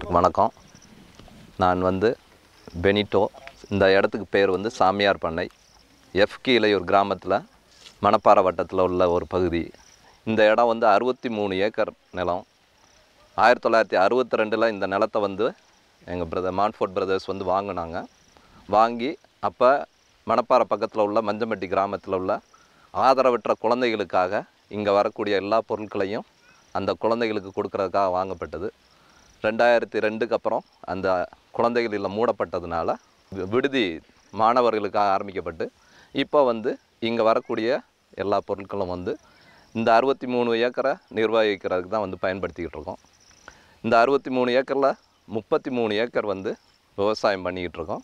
எல்லாருக்கும் வணக்கம் நான் வந்து பெனிட்டோ இந்த இடத்துக்கு பேர் வந்து சாமியார் பண்ணை எஃப் ஒரு கிராமத்தில் மணப்பாறை வட்டத்தில் உள்ள ஒரு பகுதி இந்த இடம் வந்து அறுபத்தி மூணு ஏக்கர் நிலம் ஆயிரத்தி தொள்ளாயிரத்தி அறுபத்தி ரெண்டில் இந்த நிலத்தை வந்து எங்கள் பிரதர் மான்ஃபோர்ட் பிரதர்ஸ் வந்து வாங்கினாங்க வாங்கி அப்போ மணப்பாறை பக்கத்தில் உள்ள மஞ்சம்பட்டி கிராமத்தில் உள்ள ஆதரவற்ற குழந்தைகளுக்காக இங்கே வரக்கூடிய எல்லா பொருட்களையும் அந்த குழந்தைகளுக்கு கொடுக்குறதுக்காக வாங்கப்பட்டது ரெண்டாயிரத்தி ரெண்டுக்கு அப்புறம் அந்த குழந்தைகள் இல்லை மூடப்பட்டதுனால விடுதி மாணவர்களுக்காக ஆரம்பிக்கப்பட்டு இப்போ வந்து இங்கே வரக்கூடிய எல்லா பொருட்களும் வந்து இந்த அறுபத்தி மூணு ஏக்கரை நிர்வகிக்கிறதுக்கு தான் வந்து பயன்படுத்திக்கிட்டு இருக்கோம் இந்த அறுபத்தி மூணு ஏக்கரில் முப்பத்தி மூணு ஏக்கர் வந்து விவசாயம் பண்ணிக்கிட்டு இருக்கோம்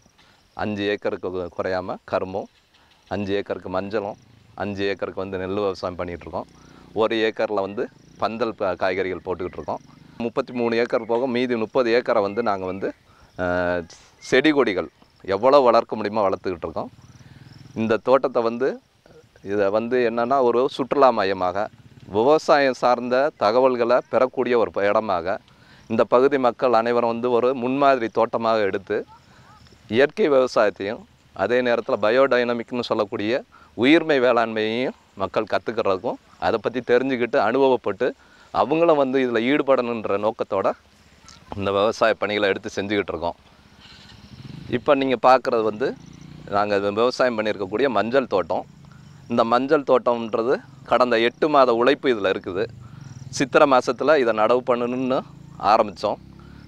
அஞ்சு ஏக்கருக்கு குறையாமல் கரும்பும் அஞ்சு ஏக்கருக்கு மஞ்சளும் அஞ்சு ஏக்கருக்கு வந்து நெல் விவசாயம் பண்ணிகிட்ருக்கோம் ஒரு ஏக்கரில் வந்து பந்தல் காய்கறிகள் போட்டுக்கிட்டு இருக்கோம் முப்பத்தி மூணு ஏக்கர் போக மீதி முப்பது ஏக்கரை வந்து நாங்கள் வந்து செடி கொடிகள் எவ்வளோ வளர்க்க முடியுமோ வளர்த்துக்கிட்டு இருக்கோம் இந்த தோட்டத்தை வந்து இதை வந்து என்னென்னா ஒரு சுற்றுலா மையமாக விவசாயம் சார்ந்த தகவல்களை பெறக்கூடிய ஒரு இடமாக இந்த பகுதி மக்கள் அனைவரும் வந்து ஒரு முன்மாதிரி தோட்டமாக எடுத்து இயற்கை விவசாயத்தையும் அதே நேரத்தில் பயோடைனமிக்னு சொல்லக்கூடிய உயிர்மை வேளாண்மையையும் மக்கள் கற்றுக்கிறதுக்கும் அதை பற்றி தெரிஞ்சுக்கிட்டு அனுபவப்பட்டு அவங்களும் வந்து இதில் ஈடுபடணுன்ற நோக்கத்தோடு இந்த விவசாய பணிகளை எடுத்து செஞ்சுக்கிட்டு இருக்கோம் இப்போ நீங்கள் பார்க்குறது வந்து நாங்கள் விவசாயம் பண்ணியிருக்கக்கூடிய மஞ்சள் தோட்டம் இந்த மஞ்சள் தோட்டம்ன்றது கடந்த எட்டு மாத உழைப்பு இதில் இருக்குது சித்திரை மாதத்தில் இதை நடவு பண்ணணும்னு ஆரம்பித்தோம்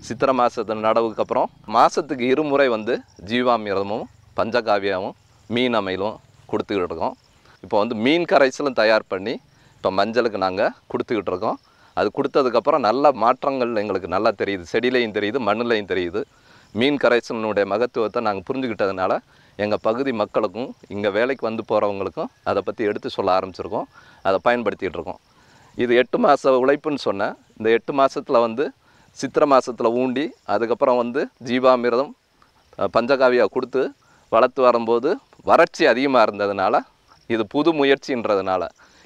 சித்திரை மாதத்து நடவுக்கு அப்புறம் மாதத்துக்கு இருமுறை வந்து ஜீவாமிரதமும் பஞ்சகாவியமும் மீன் அமைலும் கொடுத்துக்கிட்டு இருக்கோம் இப்போ வந்து மீன் கரைசலும் தயார் பண்ணி இப்போ மஞ்சளுக்கு நாங்கள் கொடுத்துக்கிட்டு இருக்கோம் அது கொடுத்ததுக்கப்புறம் நல்ல மாற்றங்கள் எங்களுக்கு நல்லா தெரியுது செடியிலையும் தெரியுது மண்ணிலையும் தெரியுது மீன் கரைசனுடைய மகத்துவத்தை நாங்கள் புரிஞ்சுக்கிட்டதுனால எங்கள் பகுதி மக்களுக்கும் இங்கே வேலைக்கு வந்து போகிறவங்களுக்கும் அதை பற்றி எடுத்து சொல்ல ஆரம்பிச்சிருக்கோம் அதை பயன்படுத்திகிட்டு இருக்கோம் இது எட்டு மாத உழைப்புன்னு சொன்னேன் இந்த எட்டு மாதத்தில் வந்து சித்திரை மாதத்தில் ஊண்டி அதுக்கப்புறம் வந்து ஜீவாமிரதம் பஞ்சகாவியாக கொடுத்து வளர்த்து வரும்போது வறட்சி அதிகமாக இருந்ததுனால இது புது முயற்சின்றதுனால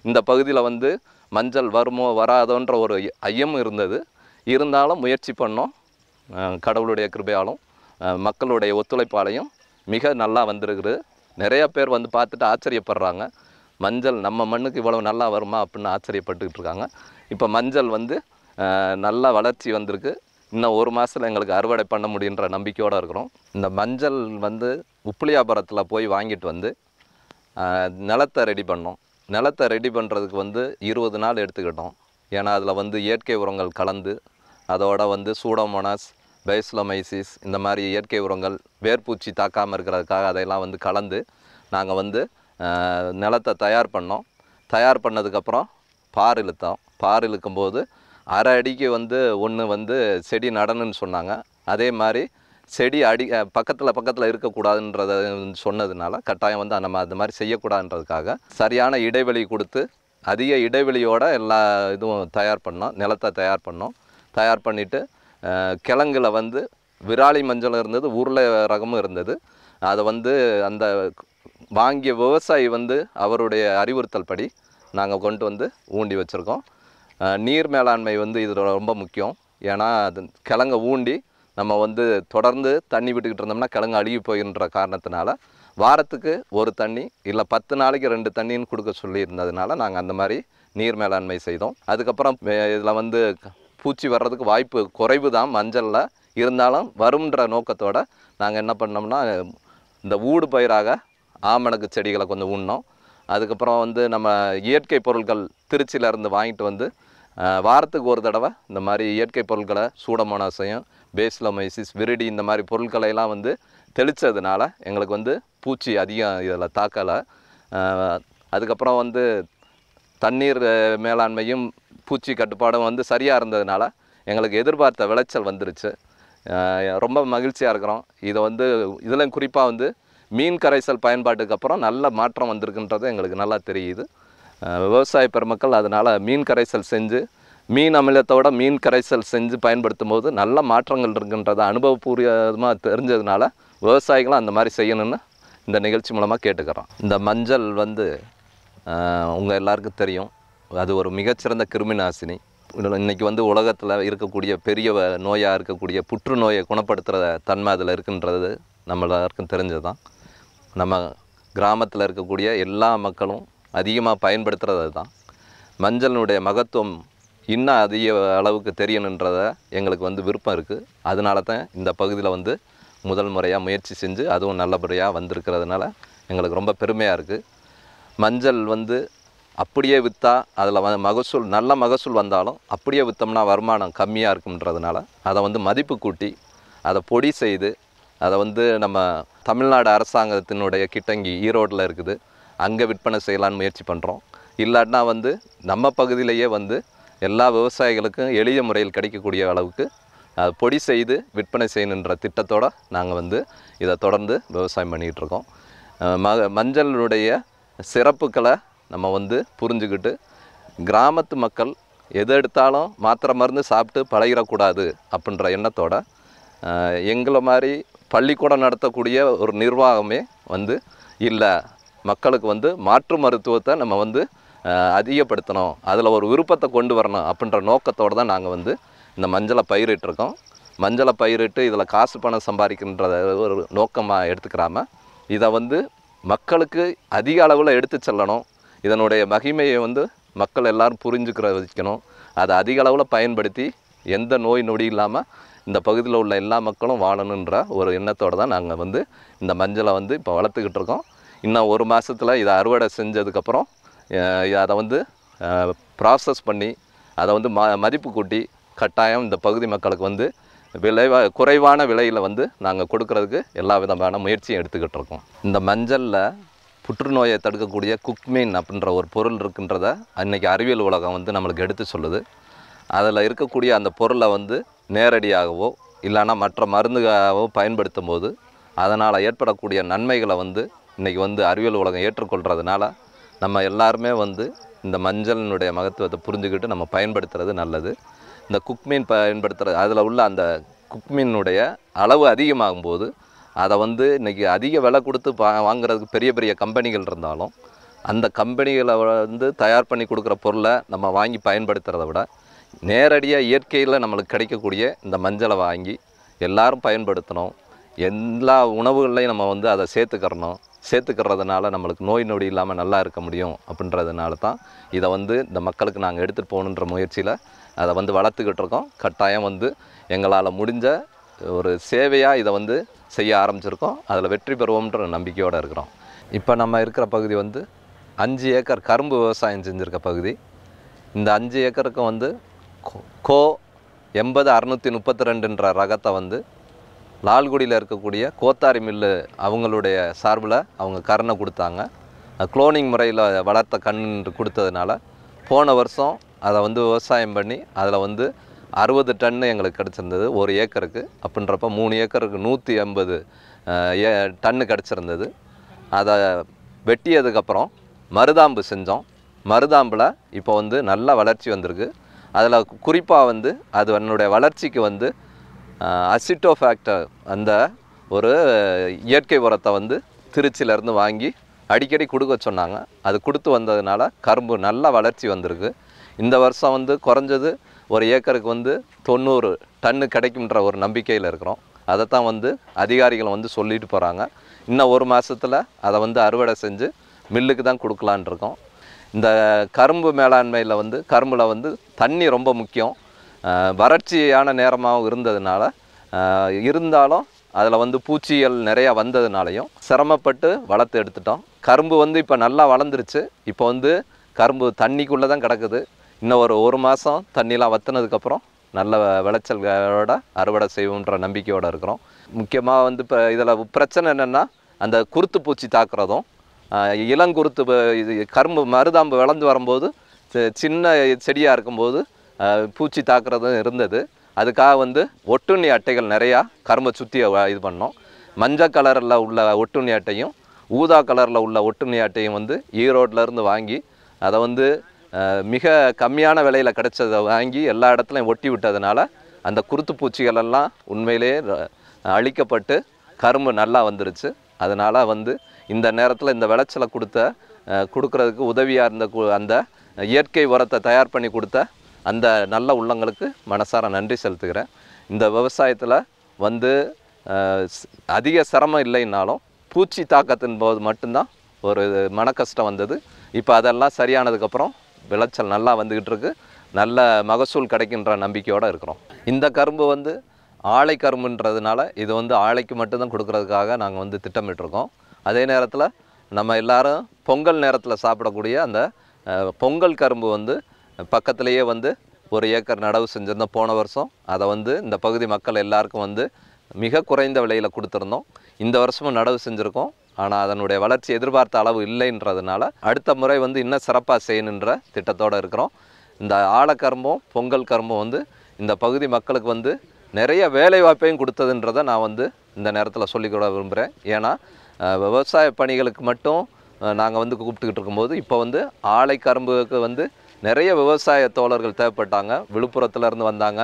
இந்த பகுதியில் வந்து மஞ்சள் வருமோ வராதோன்ற ஒரு ஐயம் இருந்தது இருந்தாலும் முயற்சி பண்ணோம் கடவுளுடைய கிருபையாலும் மக்களுடைய ஒத்துழைப்பாலையும் மிக நல்லா வந்திருக்குது நிறையா பேர் வந்து பார்த்துட்டு ஆச்சரியப்படுறாங்க மஞ்சள் நம்ம மண்ணுக்கு இவ்வளோ நல்லா வருமா அப்படின்னு ஆச்சரியப்பட்டுக்கிட்டு இருக்காங்க இப்போ மஞ்சள் வந்து நல்லா வளர்ச்சி வந்திருக்கு இன்னும் ஒரு மாதத்தில் எங்களுக்கு அறுவடை பண்ண முடியுன்ற நம்பிக்கையோடு இருக்கிறோம் இந்த மஞ்சள் வந்து உப்புளியாபுரத்தில் போய் வாங்கிட்டு வந்து நிலத்தை ரெடி பண்ணோம் நிலத்தை ரெடி பண்ணுறதுக்கு வந்து இருபது நாள் எடுத்துக்கிட்டோம் ஏன்னா அதில் வந்து இயற்கை உரங்கள் கலந்து அதோட வந்து சூடோமோனாஸ் பைஸ்லமைசிஸ் இந்த மாதிரி இயற்கை உரங்கள் வேர்பூச்சி தாக்காமல் இருக்கிறதுக்காக அதையெல்லாம் வந்து கலந்து நாங்கள் வந்து நிலத்தை தயார் பண்ணோம் தயார் பண்ணதுக்கப்புறம் பார் இழுத்தோம் பார் இழுக்கும்போது அரை அடிக்கு வந்து ஒன்று வந்து செடி நடணுன்னு சொன்னாங்க அதே மாதிரி செடி அடி பக்கத்தில் பக்கத்தில் இருக்கக்கூடாதுன்றத சொன்னதுனால கட்டாயம் வந்து நம்ம அது மாதிரி செய்யக்கூடாதுன்றதுக்காக சரியான இடைவெளி கொடுத்து அதிக இடைவெளியோட எல்லா இதுவும் தயார் பண்ணோம் நிலத்தை தயார் பண்ணோம் தயார் பண்ணிவிட்டு கிழங்குல வந்து விராலி மஞ்சள் இருந்தது உருளை ரகமும் இருந்தது அதை வந்து அந்த வாங்கிய விவசாயி வந்து அவருடைய அறிவுறுத்தல் படி நாங்கள் கொண்டு வந்து ஊண்டி வச்சுருக்கோம் நீர் மேலாண்மை வந்து இதில் ரொம்ப முக்கியம் ஏன்னா அது கிழங்கை ஊண்டி நம்ம வந்து தொடர்ந்து தண்ணி விட்டுக்கிட்டு இருந்தோம்னா கிழங்கு அழுகி போயின்ற காரணத்தினால வாரத்துக்கு ஒரு தண்ணி இல்லை பத்து நாளைக்கு ரெண்டு தண்ணின்னு கொடுக்க சொல்லியிருந்ததுனால நாங்கள் அந்த மாதிரி நீர் மேலாண்மை செய்தோம் அதுக்கப்புறம் இதில் வந்து பூச்சி வர்றதுக்கு வாய்ப்பு குறைவு தான் மஞ்சளில் இருந்தாலும் வரும்ன்ற நோக்கத்தோடு நாங்கள் என்ன பண்ணோம்னா இந்த ஊடு பயிராக ஆமணக்கு செடிகளை கொஞ்சம் உண்ணோம் அதுக்கப்புறம் வந்து நம்ம இயற்கை பொருட்கள் திருச்சியிலேருந்து வாங்கிட்டு வந்து வாரத்துக்கு ஒரு தடவை இந்த மாதிரி இயற்கை பொருட்களை சூடமான செய்யும் பேஸ்லமைசிஸ் விரிடி இந்த மாதிரி பொருட்களையெல்லாம் வந்து தெளித்ததுனால எங்களுக்கு வந்து பூச்சி அதிகம் இதில் தாக்கலை அதுக்கப்புறம் வந்து தண்ணீர் மேலாண்மையும் பூச்சி கட்டுப்பாடும் வந்து சரியாக இருந்ததுனால எங்களுக்கு எதிர்பார்த்த விளைச்சல் வந்துருச்சு ரொம்ப மகிழ்ச்சியாக இருக்கிறோம் இதை வந்து இதில் குறிப்பாக வந்து மீன் கரைசல் பயன்பாட்டுக்கு அப்புறம் நல்ல மாற்றம் வந்திருக்குன்றது எங்களுக்கு நல்லா தெரியுது விவசாய பெருமக்கள் அதனால் மீன் கரைசல் செஞ்சு மீன் அமிலத்தோட மீன் கரைசல் செஞ்சு பயன்படுத்தும் போது நல்ல மாற்றங்கள் இருக்குன்றதை அனுபவபூர்வமாக தெரிஞ்சதுனால விவசாயிகளும் அந்த மாதிரி செய்யணும்னு இந்த நிகழ்ச்சி மூலமாக கேட்டுக்கிறோம் இந்த மஞ்சள் வந்து உங்கள் எல்லாருக்கும் தெரியும் அது ஒரு மிகச்சிறந்த கிருமி நாசினி இன்றைக்கி வந்து உலகத்தில் இருக்கக்கூடிய பெரிய நோயாக இருக்கக்கூடிய புற்றுநோயை குணப்படுத்துகிற தன்மை அதில் இருக்குன்றது நம்மளாருக்கும் தெரிஞ்சது தான் நம்ம கிராமத்தில் இருக்கக்கூடிய எல்லா மக்களும் அதிகமாக பயன்படுத்துகிறது தான் மஞ்சளினுடைய மகத்துவம் இன்னும் அதிக அளவுக்கு தெரியணுன்றத எங்களுக்கு வந்து விருப்பம் இருக்குது அதனால தான் இந்த பகுதியில் வந்து முதல் முறையாக முயற்சி செஞ்சு அதுவும் நல்லபடியாக வந்திருக்கிறதுனால எங்களுக்கு ரொம்ப பெருமையாக இருக்குது மஞ்சள் வந்து அப்படியே விற்றா அதில் வ மகசூல் நல்ல மகசூல் வந்தாலும் அப்படியே விற்றோம்னா வருமானம் கம்மியாக இருக்குன்றதுனால அதை வந்து மதிப்பு கூட்டி அதை பொடி செய்து அதை வந்து நம்ம தமிழ்நாடு அரசாங்கத்தினுடைய கிட்டங்கி ஈரோட்டில் இருக்குது அங்கே விற்பனை செய்யலான்னு முயற்சி பண்ணுறோம் இல்லாட்டினா வந்து நம்ம பகுதியிலேயே வந்து எல்லா விவசாயிகளுக்கும் எளிய முறையில் கிடைக்கக்கூடிய அளவுக்கு பொடி செய்து விற்பனை செய்யணுன்ற திட்டத்தோடு நாங்கள் வந்து இதை தொடர்ந்து விவசாயம் பண்ணிகிட்ருக்கோம் ம மஞ்சளுடைய சிறப்புகளை நம்ம வந்து புரிஞ்சுக்கிட்டு கிராமத்து மக்கள் எது எடுத்தாலும் மாத்திரை மருந்து சாப்பிட்டு பழகிடக்கூடாது அப்படின்ற எண்ணத்தோட எங்களை மாதிரி பள்ளிக்கூடம் நடத்தக்கூடிய ஒரு நிர்வாகமே வந்து இல்லை மக்களுக்கு வந்து மாற்று மருத்துவத்தை நம்ம வந்து அதிகப்படுத்தணும் அதில் ஒரு விருப்பத்தை கொண்டு வரணும் அப்படின்ற நோக்கத்தோடு தான் நாங்கள் வந்து இந்த மஞ்சளை பயிரிட்டிருக்கோம் மஞ்சளை பயிரிட்டு இதில் காசு பணம் சம்பாதிக்கின்ற ஒரு நோக்கமாக எடுத்துக்கிறாமல் இதை வந்து மக்களுக்கு அதிக அளவில் எடுத்து செல்லணும் இதனுடைய மகிமையை வந்து மக்கள் எல்லோரும் புரிஞ்சுக்கிற வச்சுக்கணும் அதை அதிக அளவில் பயன்படுத்தி எந்த நோய் நொடி இல்லாமல் இந்த பகுதியில் உள்ள எல்லா மக்களும் வாழணுன்ற ஒரு எண்ணத்தோடு தான் நாங்கள் வந்து இந்த மஞ்சளை வந்து இப்போ வளர்த்துக்கிட்டு இருக்கோம் இன்னும் ஒரு மாதத்தில் இதை அறுவடை செஞ்சதுக்கப்புறம் அதை வந்து ப்ராசஸ் பண்ணி அதை வந்து ம மதிப்பு கூட்டி கட்டாயம் இந்த பகுதி மக்களுக்கு வந்து விளைவா குறைவான விலையில் வந்து நாங்கள் கொடுக்கறதுக்கு எல்லா விதமான முயற்சியும் எடுத்துக்கிட்டு இருக்கோம் இந்த மஞ்சளில் புற்றுநோயை தடுக்கக்கூடிய குக்மீன் அப்படின்ற ஒரு பொருள் இருக்குன்றத அன்றைக்கி அறிவியல் உலகம் வந்து நம்மளுக்கு எடுத்து சொல்லுது அதில் இருக்கக்கூடிய அந்த பொருளை வந்து நேரடியாகவோ இல்லைன்னா மற்ற மருந்துகாகவோ பயன்படுத்தும் போது அதனால் ஏற்படக்கூடிய நன்மைகளை வந்து இன்றைக்கி வந்து அறிவியல் உலகம் ஏற்றுக்கொள்கிறதுனால நம்ம எல்லாருமே வந்து இந்த மஞ்சளினுடைய மகத்துவத்தை புரிஞ்சுக்கிட்டு நம்ம பயன்படுத்துறது நல்லது இந்த குக்மீன் பயன்படுத்துகிறது அதில் உள்ள அந்த குக்மீனுடைய அளவு அதிகமாகும் போது அதை வந்து இன்றைக்கி அதிக விலை கொடுத்து வாங்குறதுக்கு பெரிய பெரிய கம்பெனிகள் இருந்தாலும் அந்த கம்பெனிகளை வந்து தயார் பண்ணி கொடுக்குற பொருளை நம்ம வாங்கி பயன்படுத்துகிறத விட நேரடியாக இயற்கையில் நம்மளுக்கு கிடைக்கக்கூடிய இந்த மஞ்சளை வாங்கி எல்லாரும் பயன்படுத்தணும் எல்லா உணவுகள்லையும் நம்ம வந்து அதை சேர்த்துக்கிறணும் சேர்த்துக்கிறதுனால நம்மளுக்கு நோய் நொடி இல்லாமல் நல்லா இருக்க முடியும் அப்படின்றதுனால தான் இதை வந்து இந்த மக்களுக்கு நாங்கள் எடுத்துகிட்டு போகணுன்ற முயற்சியில் அதை வந்து வளர்த்துக்கிட்டு இருக்கோம் கட்டாயம் வந்து எங்களால் முடிஞ்ச ஒரு சேவையாக இதை வந்து செய்ய ஆரம்பிச்சிருக்கோம் அதில் வெற்றி பெறுவோம்ன்ற நம்பிக்கையோடு இருக்கிறோம் இப்போ நம்ம இருக்கிற பகுதி வந்து அஞ்சு ஏக்கர் கரும்பு விவசாயம் செஞ்சுருக்க பகுதி இந்த அஞ்சு ஏக்கருக்கும் வந்து கோ எண்பது அறுநூற்றி முப்பத்தி ரெண்டுன்ற ரகத்தை வந்து லால்குடியில் இருக்கக்கூடிய கோத்தாரி மில்லு அவங்களுடைய சார்பில் அவங்க கருணை கொடுத்தாங்க குளோனிங் முறையில் வளர்த்த கண் கொடுத்ததுனால போன வருஷம் அதை வந்து விவசாயம் பண்ணி அதில் வந்து அறுபது டன்னு எங்களுக்கு கிடச்சிருந்தது ஒரு ஏக்கருக்கு அப்படின்றப்ப மூணு ஏக்கருக்கு நூற்றி ஐம்பது ஏ டன்னு கிடச்சிருந்தது அதை வெட்டியதுக்கப்புறம் மருதாம்பு செஞ்சோம் மருதாம்பில் இப்போ வந்து நல்ல வளர்ச்சி வந்திருக்கு அதில் குறிப்பாக வந்து அது என்னுடைய வளர்ச்சிக்கு வந்து அசிட்டோஃபேக்டர் அந்த ஒரு இயற்கை உரத்தை வந்து திருச்சியிலேருந்து வாங்கி அடிக்கடி கொடுக்க சொன்னாங்க அது கொடுத்து வந்ததுனால கரும்பு நல்ல வளர்ச்சி வந்திருக்கு இந்த வருஷம் வந்து குறைஞ்சது ஒரு ஏக்கருக்கு வந்து தொண்ணூறு டன்னு கிடைக்கும்ன்ற ஒரு நம்பிக்கையில் இருக்கிறோம் அதை தான் வந்து அதிகாரிகள் வந்து சொல்லிட்டு போகிறாங்க இன்னும் ஒரு மாதத்தில் அதை வந்து அறுவடை செஞ்சு மில்லுக்கு தான் கொடுக்கலான் இருக்கோம் இந்த கரும்பு மேலாண்மையில் வந்து கரும்பில் வந்து தண்ணி ரொம்ப முக்கியம் வறட்சியான நேரமாகவும் இருந்ததுனால இருந்தாலும் அதில் வந்து பூச்சிகள் நிறையா வந்ததுனாலையும் சிரமப்பட்டு வளர்த்து எடுத்துட்டோம் கரும்பு வந்து இப்போ நல்லா வளர்ந்துருச்சு இப்போ வந்து கரும்பு தண்ணிக்குள்ளே தான் கிடக்குது இன்னும் ஒரு ஒரு மாதம் தண்ணிலாம் வத்தினதுக்கப்புறம் நல்ல விளைச்சல்களோட அறுவடை செய்வோன்ற நம்பிக்கையோடு இருக்கிறோம் முக்கியமாக வந்து இப்போ இதில் பிரச்சனை என்னென்னா அந்த குருத்து பூச்சி தாக்குறதும் இளங்குருத்து இது கரும்பு மருதாம்பு விளந்து வரும்போது சின்ன செடியாக இருக்கும்போது பூச்சி தாக்குறதும் இருந்தது அதுக்காக வந்து ஒட்டுண்ணி அட்டைகள் நிறையா கரும்பை சுற்றி இது பண்ணோம் மஞ்சள் கலரில் உள்ள ஒட்டுண்ணி அட்டையும் ஊதா கலரில் உள்ள ஒட்டுண்ணி அட்டையும் வந்து ஈரோட்லேருந்து வாங்கி அதை வந்து மிக கம்மியான விலையில் கிடைச்சதை வாங்கி எல்லா இடத்துலையும் ஒட்டி விட்டதுனால அந்த குருத்து பூச்சிகளெல்லாம் உண்மையிலே அழிக்கப்பட்டு கரும்பு நல்லா வந்துருச்சு அதனால் வந்து இந்த நேரத்தில் இந்த விளைச்சலை கொடுத்த கொடுக்கறதுக்கு உதவியாக இருந்த அந்த இயற்கை உரத்தை தயார் பண்ணி கொடுத்த அந்த நல்ல உள்ளங்களுக்கு மனசார நன்றி செலுத்துகிறேன் இந்த விவசாயத்தில் வந்து அதிக சிரமம் இல்லைன்னாலும் பூச்சி தாக்கத்தின் போது மட்டும்தான் ஒரு மனக்கஷ்டம் வந்தது இப்போ அதெல்லாம் சரியானதுக்கப்புறம் விளைச்சல் நல்லா வந்துக்கிட்டு இருக்குது நல்ல மகசூல் கிடைக்கின்ற நம்பிக்கையோடு இருக்கிறோம் இந்த கரும்பு வந்து ஆலை கரும்புன்றதுனால இது வந்து ஆலைக்கு மட்டும்தான் கொடுக்கறதுக்காக நாங்கள் வந்து திட்டமிட்டிருக்கோம் அதே நேரத்தில் நம்ம எல்லோரும் பொங்கல் நேரத்தில் சாப்பிடக்கூடிய அந்த பொங்கல் கரும்பு வந்து பக்கத்துலேயே வந்து ஒரு ஏக்கர் நடவு செஞ்சுருந்தோம் போன வருஷம் அதை வந்து இந்த பகுதி மக்கள் எல்லாருக்கும் வந்து மிக குறைந்த விலையில் கொடுத்துருந்தோம் இந்த வருஷமும் நடவு செஞ்சுருக்கோம் ஆனால் அதனுடைய வளர்ச்சி எதிர்பார்த்த அளவு இல்லைன்றதுனால அடுத்த முறை வந்து இன்னும் சிறப்பாக செய்யணுன்ற திட்டத்தோடு இருக்கிறோம் இந்த ஆழக்கரும்பும் பொங்கல் கரும்பும் வந்து இந்த பகுதி மக்களுக்கு வந்து நிறைய வேலைவாய்ப்பையும் கொடுத்ததுன்றதை நான் வந்து இந்த நேரத்தில் சொல்லிக்கூட விரும்புகிறேன் ஏன்னா விவசாய பணிகளுக்கு மட்டும் நாங்கள் வந்து கூப்பிட்டுக்கிட்டு இருக்கும்போது இப்போ வந்து ஆலை கரும்புக்கு வந்து நிறைய விவசாய தோழர்கள் தேவைப்பட்டாங்க விழுப்புரத்துலேருந்து வந்தாங்க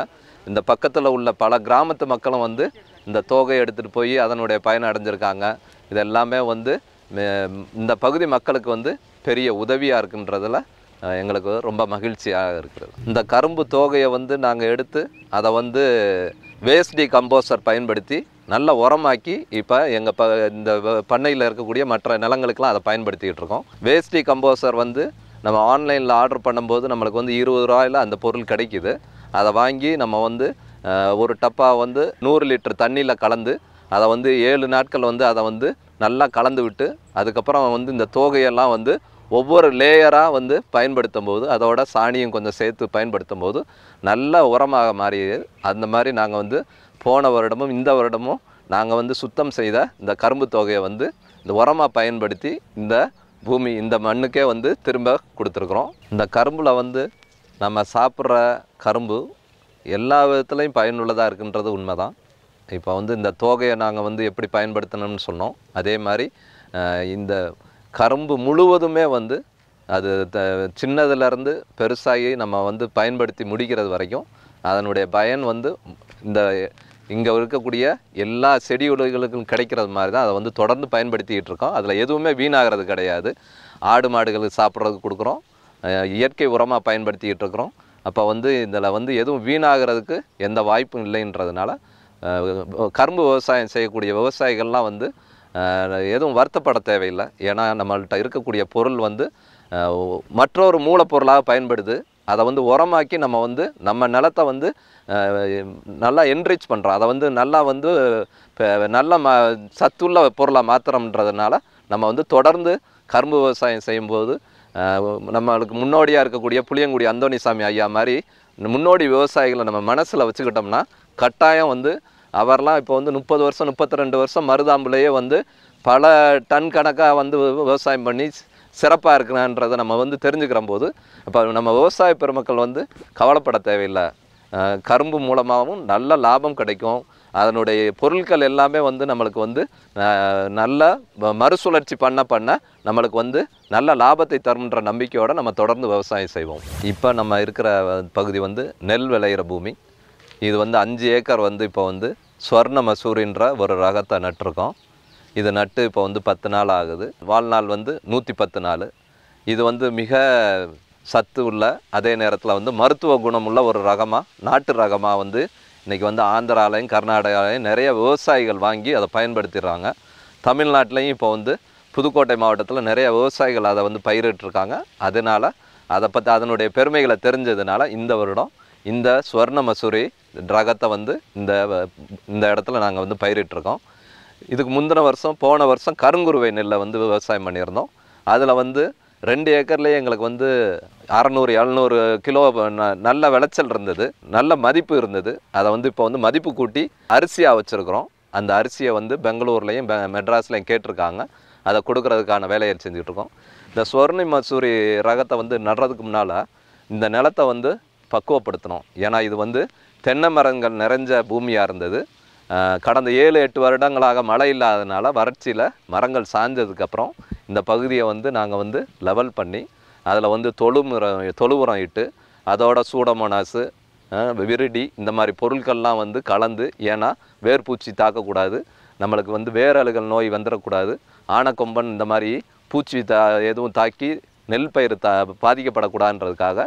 இந்த பக்கத்தில் உள்ள பல கிராமத்து மக்களும் வந்து இந்த தோகையை எடுத்துகிட்டு போய் அதனுடைய பயனை அடைஞ்சிருக்காங்க இதெல்லாமே வந்து இந்த பகுதி மக்களுக்கு வந்து பெரிய உதவியாக இருக்குன்றதில் எங்களுக்கு ரொம்ப மகிழ்ச்சியாக இருக்கிறது இந்த கரும்பு தோகையை வந்து நாங்கள் எடுத்து அதை வந்து வேஸ்டி கம்போஸ்டர் பயன்படுத்தி நல்ல உரமாக்கி இப்போ எங்கள் ப இந்த பண்ணையில் இருக்கக்கூடிய மற்ற நிலங்களுக்கெல்லாம் அதை பயன்படுத்திக்கிட்டு இருக்கோம் வேஸ்டி கம்போஸ்டர் வந்து நம்ம ஆன்லைனில் ஆர்டர் பண்ணும்போது நம்மளுக்கு வந்து இருபது ரூபாயில் அந்த பொருள் கிடைக்கிது அதை வாங்கி நம்ம வந்து ஒரு டப்பா வந்து நூறு லிட்டர் தண்ணியில் கலந்து அதை வந்து ஏழு நாட்கள் வந்து அதை வந்து நல்லா கலந்து விட்டு அதுக்கப்புறம் வந்து இந்த தோகையெல்லாம் வந்து ஒவ்வொரு லேயராக வந்து பயன்படுத்தும் போது அதோட சாணியும் கொஞ்சம் சேர்த்து பயன்படுத்தும் போது நல்ல உரமாக மாறி அந்த மாதிரி நாங்கள் வந்து போன வருடமும் இந்த வருடமும் நாங்கள் வந்து சுத்தம் செய்த இந்த கரும்பு தொகையை வந்து இந்த உரமாக பயன்படுத்தி இந்த பூமி இந்த மண்ணுக்கே வந்து திரும்ப கொடுத்துருக்குறோம் இந்த கரும்பில் வந்து நம்ம சாப்பிட்ற கரும்பு எல்லா விதத்துலேயும் பயனுள்ளதாக இருக்குன்றது உண்மை தான் இப்போ வந்து இந்த தோகையை நாங்கள் வந்து எப்படி பயன்படுத்தணும்னு சொன்னோம் அதே மாதிரி இந்த கரும்பு முழுவதுமே வந்து அது த சின்னதுலேருந்து பெருசாகி நம்ம வந்து பயன்படுத்தி முடிக்கிறது வரைக்கும் அதனுடைய பயன் வந்து இந்த இங்கே இருக்கக்கூடிய எல்லா செடி உலகளுக்கும் கிடைக்கிறது மாதிரி தான் அதை வந்து தொடர்ந்து பயன்படுத்திக்கிட்டு இருக்கோம் அதில் எதுவுமே வீணாகிறது கிடையாது ஆடு மாடுகளுக்கு சாப்பிட்றதுக்கு கொடுக்குறோம் இயற்கை உரமாக பயன்படுத்திக்கிட்டு இருக்கிறோம் அப்போ வந்து இதில் வந்து எதுவும் வீணாகிறதுக்கு எந்த வாய்ப்பும் இல்லைன்றதுனால கரும்பு விவசாயம் செய்யக்கூடிய விவசாயிகள்லாம் வந்து எதுவும் வருத்தப்பட தேவையில்லை ஏன்னா நம்மள்கிட்ட இருக்கக்கூடிய பொருள் வந்து மற்றொரு மூலப்பொருளாக பயன்படுது அதை வந்து உரமாக்கி நம்ம வந்து நம்ம நிலத்தை வந்து நல்லா என்ரிச் பண்ணுறோம் அதை வந்து நல்லா வந்து நல்ல ம சத்துள்ள பொருளாக மாத்திரம்ன்றதுனால நம்ம வந்து தொடர்ந்து கரும்பு விவசாயம் செய்யும்போது நம்மளுக்கு முன்னோடியாக இருக்கக்கூடிய புளியங்குடி அந்தோணிசாமி ஐயா மாதிரி முன்னோடி விவசாயிகளை நம்ம மனசில் வச்சுக்கிட்டோம்னா கட்டாயம் வந்து அவர்லாம் இப்போ வந்து முப்பது வருஷம் முப்பத்தி ரெண்டு வருஷம் மருதாம்புலேயே வந்து பல டன் கணக்காக வந்து விவசாயம் பண்ணி சிறப்பாக இருக்கிறான்றதை நம்ம வந்து தெரிஞ்சுக்கிற போது இப்போ நம்ம விவசாய பெருமக்கள் வந்து கவலைப்பட தேவையில்லை கரும்பு மூலமாகவும் நல்ல லாபம் கிடைக்கும் அதனுடைய பொருட்கள் எல்லாமே வந்து நம்மளுக்கு வந்து நல்ல மறுசுழற்சி பண்ண பண்ண நம்மளுக்கு வந்து நல்ல லாபத்தை தரும்ன்ற நம்பிக்கையோடு நம்ம தொடர்ந்து விவசாயம் செய்வோம் இப்போ நம்ம இருக்கிற பகுதி வந்து நெல் விளையிற பூமி இது வந்து அஞ்சு ஏக்கர் வந்து இப்போ வந்து ஸ்வர்ண மசூரின்ற ஒரு ரகத்தை நட்டிருக்கோம் இதை நட்டு இப்போ வந்து பத்து நாள் ஆகுது வாழ்நாள் வந்து நூற்றி பத்து நாள் இது வந்து மிக சத்து உள்ள அதே நேரத்தில் வந்து மருத்துவ குணமுள்ள ஒரு ரகமாக நாட்டு ரகமாக வந்து இன்றைக்கி வந்து ஆந்திராலையும் கர்நாடகாலையும் நிறைய விவசாயிகள் வாங்கி அதை பயன்படுத்திடுறாங்க தமிழ்நாட்டிலையும் இப்போ வந்து புதுக்கோட்டை மாவட்டத்தில் நிறைய விவசாயிகள் அதை வந்து பயிரிட்டிருக்காங்க அதனால் அதை பற்றி அதனுடைய பெருமைகளை தெரிஞ்சதுனால இந்த வருடம் இந்த ஸ்வர்ண மசூரி ரகத்தை வந்து இந்த இந்த இடத்துல நாங்கள் வந்து பயிரிட்டிருக்கோம் இதுக்கு முந்தின வருஷம் போன வருஷம் கருங்குருவை நெல்லை வந்து விவசாயம் பண்ணியிருந்தோம் அதில் வந்து ரெண்டு ஏக்கர்லேயே எங்களுக்கு வந்து அறநூறு எழுநூறு கிலோ நல்ல விளைச்சல் இருந்தது நல்ல மதிப்பு இருந்தது அதை வந்து இப்போ வந்து மதிப்பு கூட்டி அரிசியாக வச்சுருக்குறோம் அந்த அரிசியை வந்து பெங்களூர்லேயும் மெட்ராஸ்லேயும் கேட்டிருக்காங்க அதை கொடுக்கறதுக்கான வேலையை செஞ்சுட்டு இருக்கோம் இந்த ஸ்வர்ணி மசூரி ரகத்தை வந்து நடுறதுக்கு முன்னால் இந்த நிலத்தை வந்து பக்குவப்படுத்தணும் ஏன்னா இது வந்து தென்னை மரங்கள் நிறைஞ்ச பூமியாக இருந்தது கடந்த ஏழு எட்டு வருடங்களாக மழை இல்லாதனால வறட்சியில் மரங்கள் சாஞ்சதுக்கப்புறம் இந்த பகுதியை வந்து நாங்கள் வந்து லெவல் பண்ணி அதில் வந்து தொழு உரம் தொழு உரம் இட்டு அதோட சூடமோனாசு விருடி இந்த மாதிரி பொருட்கள்லாம் வந்து கலந்து ஏன்னா வேர்பூச்சி தாக்கக்கூடாது நம்மளுக்கு வந்து வேரழுகல் நோய் வந்துடக்கூடாது ஆனக்கொம்பன் இந்த மாதிரி பூச்சி தா எதுவும் தாக்கி நெல் பயிர் தா பாதிக்கப்படக்கூடாதுன்றதுக்காக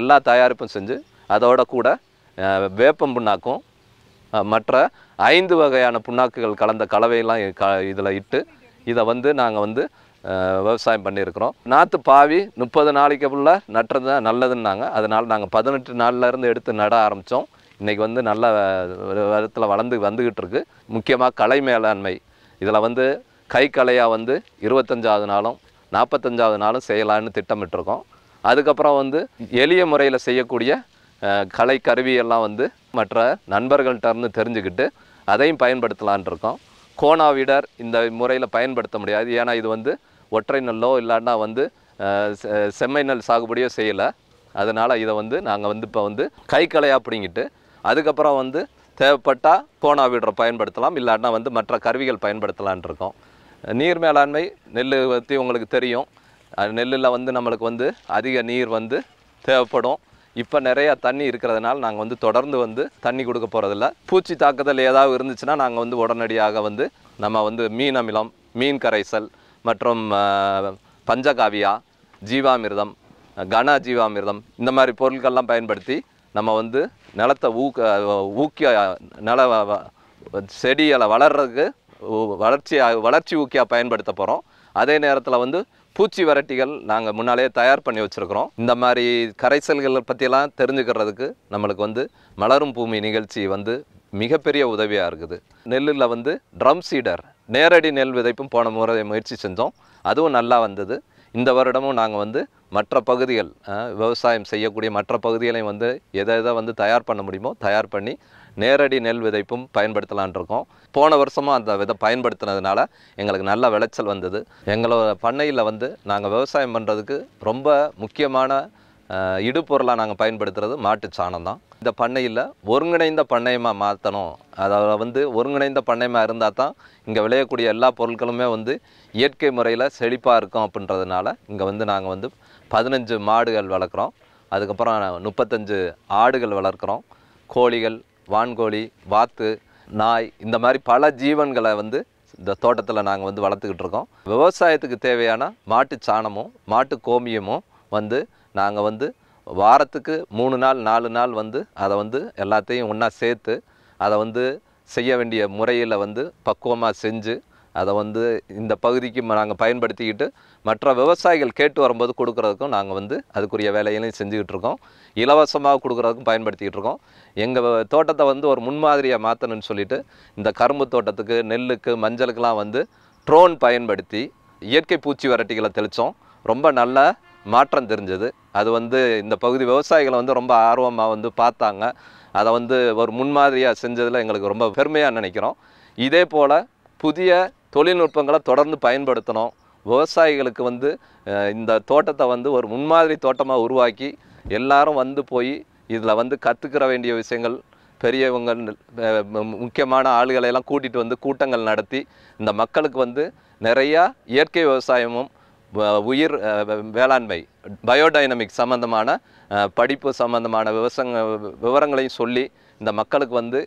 எல்லா தயாரிப்பும் செஞ்சு அதோட கூட வேப்பம் புண்ணாக்கும் மற்ற ஐந்து வகையான புண்ணாக்குகள் கலந்த கலவையெல்லாம் க இதில் இட்டு இதை வந்து நாங்கள் வந்து விவசாயம் பண்ணியிருக்கிறோம் நாற்று பாவி முப்பது நாளைக்கு உள்ள நட்டுறது தான் நல்லதுன்னாங்க அதனால் நாங்கள் பதினெட்டு நாளிலேருந்து எடுத்து நட ஆரம்பித்தோம் இன்றைக்கி வந்து நல்ல விதத்தில் வளர்ந்து வந்துக்கிட்டு இருக்கு முக்கியமாக கலை மேலாண்மை இதில் வந்து கை கலையாக வந்து இருபத்தஞ்சாவது நாளும் நாற்பத்தஞ்சாவது நாளும் செய்யலான்னு திட்டமிட்டிருக்கோம் அதுக்கப்புறம் வந்து எளிய முறையில் செய்யக்கூடிய கலை கருவியெல்லாம் வந்து மற்ற இருந்து தெரிஞ்சுக்கிட்டு அதையும் பயன்படுத்தலான் இருக்கோம் கோனாவிடர் இந்த முறையில் பயன்படுத்த முடியாது ஏன்னா இது வந்து ஒற்றை நெல்லோ இல்லைன்னா வந்து செம்மை நெல் சாகுபடியோ செய்யலை அதனால் இதை வந்து நாங்கள் வந்து இப்போ வந்து கைக்கலை அப்படிங்கிட்டு அதுக்கப்புறம் வந்து தேவைப்பட்டால் கோனா விடுற பயன்படுத்தலாம் இல்லாட்டினா வந்து மற்ற கருவிகள் பயன்படுத்தலான் இருக்கோம் நீர் மேலாண்மை நெல் பற்றி உங்களுக்கு தெரியும் நெல்லில் வந்து நம்மளுக்கு வந்து அதிக நீர் வந்து தேவைப்படும் இப்போ நிறையா தண்ணி இருக்கிறதுனால நாங்கள் வந்து தொடர்ந்து வந்து தண்ணி கொடுக்க போகிறதில்ல பூச்சி தாக்குதல் ஏதாவது இருந்துச்சுன்னா நாங்கள் வந்து உடனடியாக வந்து நம்ம வந்து மீன் அமிலம் மீன் கரைசல் மற்றும் பஞ்சகாவியா ஜீவாமிர்தம் கன ஜீவாமிர்தம் இந்த மாதிரி பொருட்கள்லாம் பயன்படுத்தி நம்ம வந்து நிலத்தை ஊக்க ஊக்கிய நில செடிகளை வளர்கிறதுக்கு வளர்ச்சியாக வளர்ச்சி ஊக்கியாக பயன்படுத்த போகிறோம் அதே நேரத்தில் வந்து பூச்சி வரட்டிகள் நாங்கள் முன்னாலே தயார் பண்ணி வச்சுருக்கிறோம் இந்த மாதிரி கரைசல்களை பற்றியெல்லாம் தெரிஞ்சுக்கிறதுக்கு நம்மளுக்கு வந்து மலரும் பூமி நிகழ்ச்சி வந்து மிகப்பெரிய உதவியாக இருக்குது நெல்லில் வந்து ட்ரம் சீடர் நேரடி நெல் விதைப்பும் போன முறை முயற்சி செஞ்சோம் அதுவும் நல்லா வந்தது இந்த வருடமும் நாங்கள் வந்து மற்ற பகுதிகள் விவசாயம் செய்யக்கூடிய மற்ற பகுதிகளையும் வந்து எதை எதை வந்து தயார் பண்ண முடியுமோ தயார் பண்ணி நேரடி நெல் விதைப்பும் பயன்படுத்தலான் இருக்கோம் போன வருஷமும் அந்த விதை பயன்படுத்தினதுனால எங்களுக்கு நல்ல விளைச்சல் வந்தது எங்களோட பண்ணையில் வந்து நாங்கள் விவசாயம் பண்ணுறதுக்கு ரொம்ப முக்கியமான இடுபொருளாக நாங்கள் பயன்படுத்துகிறது மாட்டு சாணம் தான் இந்த பண்ணையில் ஒருங்கிணைந்த பண்ணையமாக மாற்றணும் அதாவது வந்து ஒருங்கிணைந்த பண்ணையமாக இருந்தால் தான் இங்கே விளையக்கூடிய எல்லா பொருட்களுமே வந்து இயற்கை முறையில் செழிப்பாக இருக்கும் அப்படின்றதுனால இங்கே வந்து நாங்கள் வந்து பதினஞ்சு மாடுகள் வளர்க்குறோம் அதுக்கப்புறம் முப்பத்தஞ்சு ஆடுகள் வளர்க்குறோம் கோழிகள் வான்கோழி வாத்து நாய் இந்த மாதிரி பல ஜீவன்களை வந்து இந்த தோட்டத்தில் நாங்கள் வந்து வளர்த்துக்கிட்டு இருக்கோம் விவசாயத்துக்கு தேவையான மாட்டு சாணமும் மாட்டு கோமியமும் வந்து நாங்கள் வந்து வாரத்துக்கு மூணு நாள் நாலு நாள் வந்து அதை வந்து எல்லாத்தையும் ஒன்றா சேர்த்து அதை வந்து செய்ய வேண்டிய முறையில் வந்து பக்குவமாக செஞ்சு அதை வந்து இந்த பகுதிக்கு நாங்கள் பயன்படுத்திக்கிட்டு மற்ற விவசாயிகள் கேட்டு வரும்போது கொடுக்குறதுக்கும் நாங்கள் வந்து அதுக்குரிய வேலைகளையும் செஞ்சுக்கிட்டு இருக்கோம் இலவசமாக கொடுக்குறதுக்கும் பயன்படுத்திக்கிட்டு இருக்கோம் எங்கள் தோட்டத்தை வந்து ஒரு முன்மாதிரியை மாற்றணும்னு சொல்லிட்டு இந்த கரும்பு தோட்டத்துக்கு நெல்லுக்கு மஞ்சளுக்கெலாம் வந்து ட்ரோன் பயன்படுத்தி இயற்கை பூச்சி வரட்டிகளை தெளித்தோம் ரொம்ப நல்ல மாற்றம் தெரிஞ்சது அது வந்து இந்த பகுதி விவசாயிகளை வந்து ரொம்ப ஆர்வமாக வந்து பார்த்தாங்க அதை வந்து ஒரு முன்மாதிரியாக செஞ்சதில் எங்களுக்கு ரொம்ப பெருமையாக நினைக்கிறோம் இதே போல் புதிய தொழில்நுட்பங்களை தொடர்ந்து பயன்படுத்தணும் விவசாயிகளுக்கு வந்து இந்த தோட்டத்தை வந்து ஒரு முன்மாதிரி தோட்டமாக உருவாக்கி எல்லாரும் வந்து போய் இதில் வந்து கற்றுக்கிற வேண்டிய விஷயங்கள் பெரியவங்க முக்கியமான ஆளுகளையெல்லாம் எல்லாம் கூட்டிகிட்டு வந்து கூட்டங்கள் நடத்தி இந்த மக்களுக்கு வந்து நிறையா இயற்கை விவசாயமும் உயிர் வேளாண்மை பயோடைனமிக் சம்மந்தமான படிப்பு சம்மந்தமான விவசங்க விவரங்களையும் சொல்லி இந்த மக்களுக்கு வந்து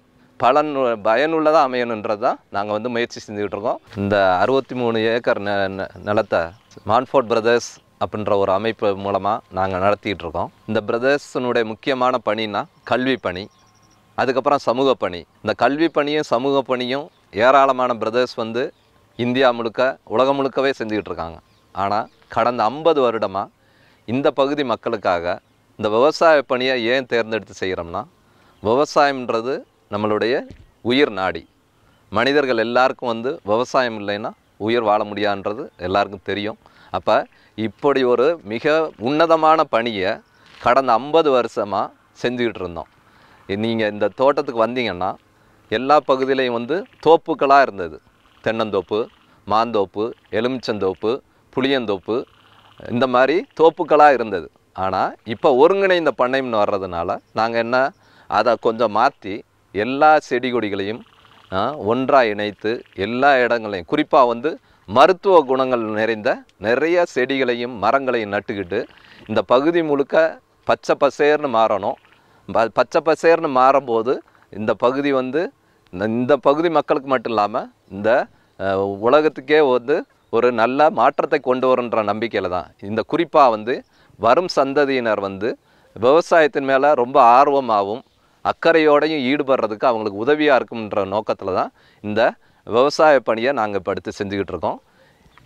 பலன் பயனுள்ளதாக அமையணுன்றது தான் நாங்கள் வந்து முயற்சி செஞ்சுக்கிட்டு இருக்கோம் இந்த அறுபத்தி மூணு ஏக்கர் ந நிலத்தை மான்ஃபோர்ட் பிரதர்ஸ் அப்படின்ற ஒரு அமைப்பு மூலமாக நாங்கள் நடத்திக்கிட்டு இருக்கோம் இந்த பிரதர்ஸனுடைய முக்கியமான பணின்னா கல்வி பணி அதுக்கப்புறம் சமூக பணி இந்த கல்வி பணியும் சமூக பணியும் ஏராளமான பிரதர்ஸ் வந்து இந்தியா முழுக்க உலகம் முழுக்கவே செஞ்சுக்கிட்டு இருக்காங்க ஆனால் கடந்த ஐம்பது வருடமாக இந்த பகுதி மக்களுக்காக இந்த விவசாய பணியை ஏன் தேர்ந்தெடுத்து செய்கிறோம்னா விவசாயம்ன்றது நம்மளுடைய உயிர் நாடி மனிதர்கள் எல்லாருக்கும் வந்து விவசாயம் இல்லைன்னா உயிர் வாழ முடியான்றது எல்லாருக்கும் தெரியும் அப்போ இப்படி ஒரு மிக உன்னதமான பணியை கடந்த ஐம்பது வருஷமாக செஞ்சுக்கிட்டு இருந்தோம் நீங்கள் இந்த தோட்டத்துக்கு வந்தீங்கன்னா எல்லா பகுதியிலையும் வந்து தோப்புக்களாக இருந்தது தென்னந்தோப்பு மாந்தோப்பு எலுமிச்சந்தோப்பு புளியந்தோப்பு இந்த மாதிரி தோப்புக்களாக இருந்தது ஆனால் இப்போ ஒருங்கிணைந்த பண்ணைன்னு வர்றதுனால நாங்கள் என்ன அதை கொஞ்சம் மாற்றி எல்லா செடி கொடிகளையும் ஒன்றாக இணைத்து எல்லா இடங்களையும் குறிப்பாக வந்து மருத்துவ குணங்கள் நிறைந்த நிறைய செடிகளையும் மரங்களையும் நட்டுக்கிட்டு இந்த பகுதி முழுக்க பச்சை பசேர்னு மாறணும் ப பச்சை பசேர்னு மாறும்போது இந்த பகுதி வந்து இந்த இந்த பகுதி மக்களுக்கு மட்டும் இல்லாமல் இந்த உலகத்துக்கே வந்து ஒரு நல்ல மாற்றத்தை கொண்டு வருன்ற நம்பிக்கையில் தான் இந்த குறிப்பாக வந்து வரும் சந்ததியினர் வந்து விவசாயத்தின் மேலே ரொம்ப ஆர்வமாகவும் அக்கறையோடையும் ஈடுபடுறதுக்கு அவங்களுக்கு உதவியாக இருக்கும்ன்ற நோக்கத்தில் தான் இந்த விவசாய பணியை நாங்கள் இப்போ எடுத்து செஞ்சுக்கிட்டு இருக்கோம்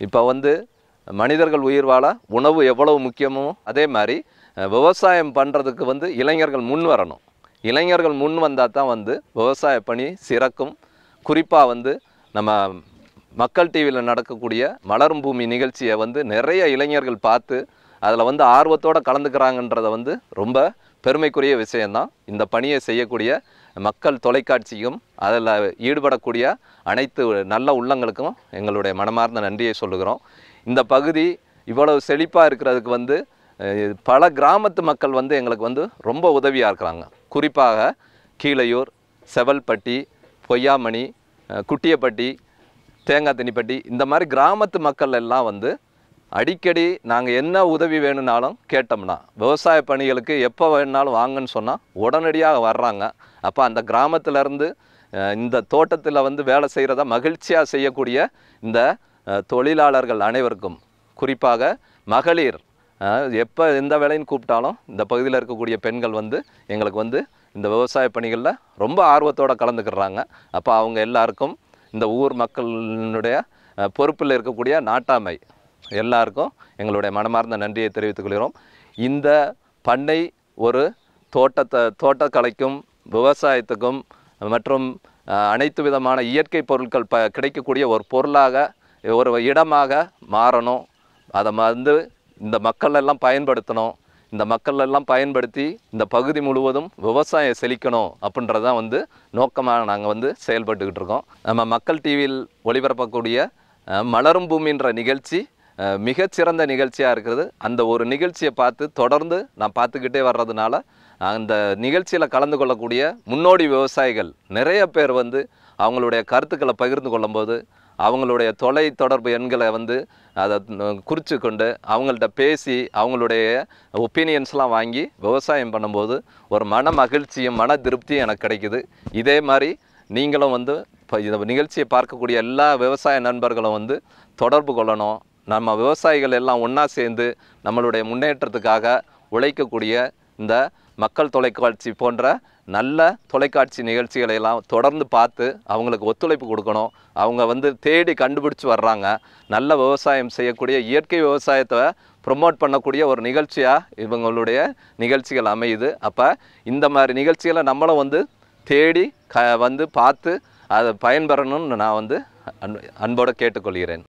இப்போ வந்து மனிதர்கள் உயிர் வாழ உணவு எவ்வளவு முக்கியமோ அதே மாதிரி விவசாயம் பண்ணுறதுக்கு வந்து இளைஞர்கள் முன் வரணும் இளைஞர்கள் முன் வந்தால் தான் வந்து விவசாய பணி சிறக்கும் குறிப்பாக வந்து நம்ம மக்கள் டிவியில் நடக்கக்கூடிய மலரும் பூமி நிகழ்ச்சியை வந்து நிறைய இளைஞர்கள் பார்த்து அதில் வந்து ஆர்வத்தோடு கலந்துக்கிறாங்கன்றதை வந்து ரொம்ப பெருமைக்குரிய விஷயந்தான் இந்த பணியை செய்யக்கூடிய மக்கள் தொலைக்காட்சியும் அதில் ஈடுபடக்கூடிய அனைத்து நல்ல உள்ளங்களுக்கும் எங்களுடைய மனமார்ந்த நன்றியை சொல்லுகிறோம் இந்த பகுதி இவ்வளவு செழிப்பாக இருக்கிறதுக்கு வந்து பல கிராமத்து மக்கள் வந்து எங்களுக்கு வந்து ரொம்ப உதவியாக இருக்கிறாங்க குறிப்பாக கீழையூர் செவல்பட்டி பொய்யாமணி குட்டியப்பட்டி தேங்காய் தண்ணிப்பட்டி இந்த மாதிரி கிராமத்து மக்கள் எல்லாம் வந்து அடிக்கடி நாங்கள் என்ன உதவி வேணும்னாலும் கேட்டோம்னா விவசாய பணிகளுக்கு எப்போ வேணுனாலும் வாங்கன்னு சொன்னால் உடனடியாக வர்றாங்க அப்போ அந்த கிராமத்திலேருந்து இந்த தோட்டத்தில் வந்து வேலை செய்கிறத மகிழ்ச்சியாக செய்யக்கூடிய இந்த தொழிலாளர்கள் அனைவருக்கும் குறிப்பாக மகளிர் எப்போ எந்த வேலைன்னு கூப்பிட்டாலும் இந்த பகுதியில் இருக்கக்கூடிய பெண்கள் வந்து எங்களுக்கு வந்து இந்த விவசாய பணிகளில் ரொம்ப ஆர்வத்தோடு கலந்துக்கிறாங்க அப்போ அவங்க எல்லாருக்கும் இந்த ஊர் மக்களினுடைய பொறுப்பில் இருக்கக்கூடிய நாட்டாமை எல்லாருக்கும் எங்களுடைய மனமார்ந்த நன்றியை தெரிவித்துக் கொள்கிறோம் இந்த பண்ணை ஒரு தோட்டத்தை தோட்டக்கலைக்கும் விவசாயத்துக்கும் மற்றும் அனைத்து விதமான இயற்கை பொருட்கள் ப கிடைக்கக்கூடிய ஒரு பொருளாக ஒரு இடமாக மாறணும் அதை வந்து இந்த மக்கள் எல்லாம் பயன்படுத்தணும் இந்த மக்கள் எல்லாம் பயன்படுத்தி இந்த பகுதி முழுவதும் விவசாயம் செழிக்கணும் அப்படின்றது வந்து நோக்கமாக நாங்கள் வந்து செயல்பட்டுக்கிட்டு இருக்கோம் நம்ம மக்கள் டிவியில் ஒளிபரப்பக்கூடிய மலரும் பூமின்ற நிகழ்ச்சி மிகச்சிறந்த நிகழ்ச்சியாக இருக்கிறது அந்த ஒரு நிகழ்ச்சியை பார்த்து தொடர்ந்து நான் பார்த்துக்கிட்டே வர்றதுனால அந்த நிகழ்ச்சியில் கலந்து கொள்ளக்கூடிய முன்னோடி விவசாயிகள் நிறைய பேர் வந்து அவங்களுடைய கருத்துக்களை பகிர்ந்து கொள்ளும்போது அவங்களுடைய தொலை தொடர்பு எண்களை வந்து அதை குறித்து கொண்டு அவங்கள்ட்ட பேசி அவங்களுடைய ஒப்பீனியன்ஸ்லாம் வாங்கி விவசாயம் பண்ணும்போது ஒரு மன மகிழ்ச்சியும் மன திருப்தியும் எனக்கு கிடைக்குது இதே மாதிரி நீங்களும் வந்து இப்போ இந்த நிகழ்ச்சியை பார்க்கக்கூடிய எல்லா விவசாய நண்பர்களும் வந்து தொடர்பு கொள்ளணும் நம்ம விவசாயிகள் எல்லாம் ஒன்றா சேர்ந்து நம்மளுடைய முன்னேற்றத்துக்காக உழைக்கக்கூடிய இந்த மக்கள் தொலைக்காட்சி போன்ற நல்ல தொலைக்காட்சி நிகழ்ச்சிகளை எல்லாம் தொடர்ந்து பார்த்து அவங்களுக்கு ஒத்துழைப்பு கொடுக்கணும் அவங்க வந்து தேடி கண்டுபிடிச்சி வர்றாங்க நல்ல விவசாயம் செய்யக்கூடிய இயற்கை விவசாயத்தை ப்ரொமோட் பண்ணக்கூடிய ஒரு நிகழ்ச்சியாக இவங்களுடைய நிகழ்ச்சிகள் அமையுது அப்போ இந்த மாதிரி நிகழ்ச்சிகளை நம்மளும் வந்து தேடி க வந்து பார்த்து அதை பயன்பெறணும்னு நான் வந்து அன் அன்போடு கேட்டுக்கொள்கிறேன்